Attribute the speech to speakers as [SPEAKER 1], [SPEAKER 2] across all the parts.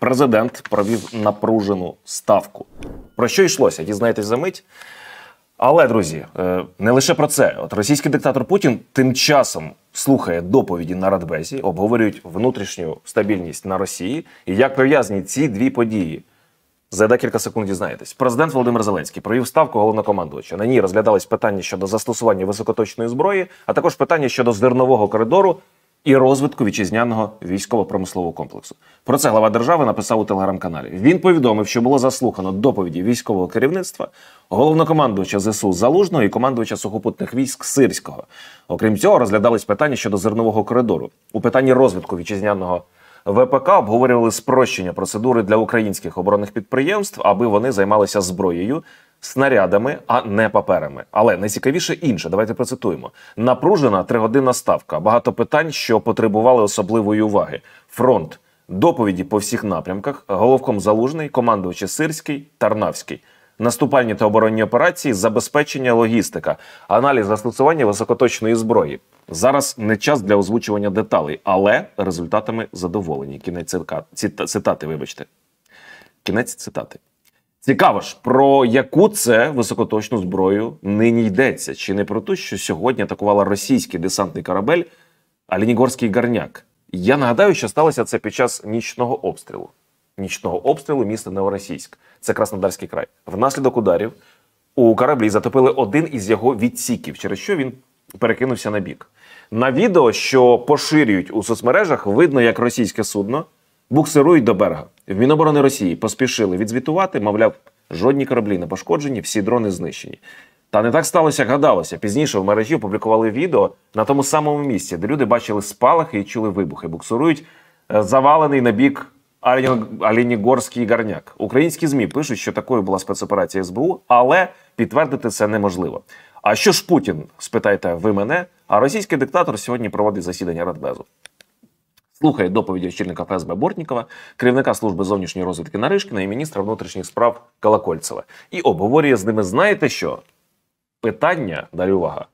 [SPEAKER 1] Президент провів напружену ставку. Про що йшлося? Дізнаєтесь за мить. Але, друзі, е, не лише про це. От Російський диктатор Путін тим часом слухає доповіді на Радбезі, обговорюють внутрішню стабільність на Росії і як пов'язані ці дві події. За декілька секунд дізнаєтесь. Президент Володимир Зеленський провів ставку головнокомандувача. На ній розглядались питання щодо застосування високоточної зброї, а також питання щодо зернового коридору і розвитку вітчизняного військово-промислового комплексу. Про це глава держави написав у телеграм-каналі. Він повідомив, що було заслухано доповіді військового керівництва, головнокомандувача ЗСУ Залужного і командувача сухопутних військ Сирського. Окрім цього, розглядались питання щодо зернового коридору у питанні розвитку вітчизняного. ВПК обговорювали спрощення процедури для українських оборонних підприємств, аби вони займалися зброєю снарядами, а не паперами. Але найцікавіше інше, давайте процитуємо: напружена тригодинна ставка. Багато питань, що потребували особливої уваги. Фронт доповіді по всіх напрямках, головком залужний, командувачі Сирський, Тарнавський. Наступальні та оборонні операції, забезпечення, логістика, аналіз застосування високоточної зброї. Зараз не час для озвучування деталей, але результатами задоволені. Кінець цитати, вибачте. Кінець цитати. Цікаво ж, про яку це високоточну зброю нині йдеться? Чи не про те, що сьогодні атакувала російський десантний корабель Алінігорський гарняк? Я нагадаю, що сталося це під час нічного обстрілу. Нічного обстрілу міста Новоросійськ, це Краснодарський край. Внаслідок ударів у кораблі затопили один із його відсіків, через що він перекинувся на бік. На відео, що поширюють у соцмережах, видно, як російське судно буксирують до берега. В Міноборони Росії поспішили відзвітувати, мовляв, жодні кораблі не пошкоджені, всі дрони знищені. Та не так сталося, як гадалося. Пізніше в мережі опублікували відео на тому самому місці, де люди бачили спалахи і чули вибухи. Буксурують е, завалений на бік Алінігорський гарняк. Українські змі пишуть, що такою була спецоперація СБУ, але підтвердити це неможливо. А що ж Путін? Спитайте ви мене? А російський диктатор сьогодні проводить засідання Радбезу. Слухає доповіді очільника ФСБ Бортнікова, керівника служби зовнішньої розвідки Наришкіна і міністра внутрішніх справ Колокольцева. І обговорює з ними, знаєте що? Питання, далі увага,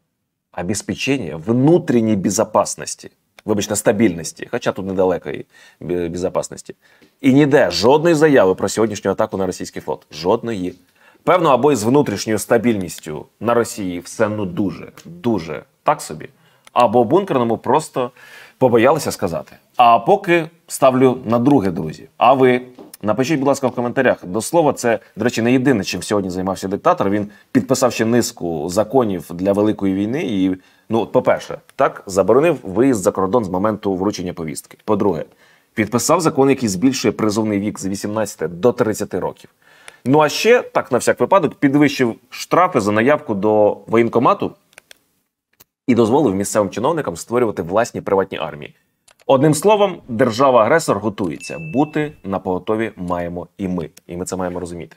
[SPEAKER 1] обезпечення внутрішньої безпечності, вибачте, стабільності, хоча тут недалекої безпечності. І ніде жодної заяви про сьогоднішню атаку на російський флот. Жодної. Певно, або із внутрішньою стабільністю на Росії все ну дуже, дуже так собі або бункерному просто побоялися сказати. А поки ставлю на друге, друзі. А ви напишіть, будь ласка, в коментарях до слова, це до речі, не єдине, чим сьогодні займався диктатор. Він підписав ще низку законів для великої війни. І ну, по-перше, так заборонив виїзд за кордон з моменту вручення повістки. По-друге, підписав закон, який збільшує призовний вік з 18 до 30 років. Ну а ще так на всяк випадок підвищив штрафи за наявку до воєнкомату і дозволив місцевим чиновникам створювати власні приватні армії. Одним словом, держава-агресор готується бути на поготові маємо і ми, і ми це маємо розуміти.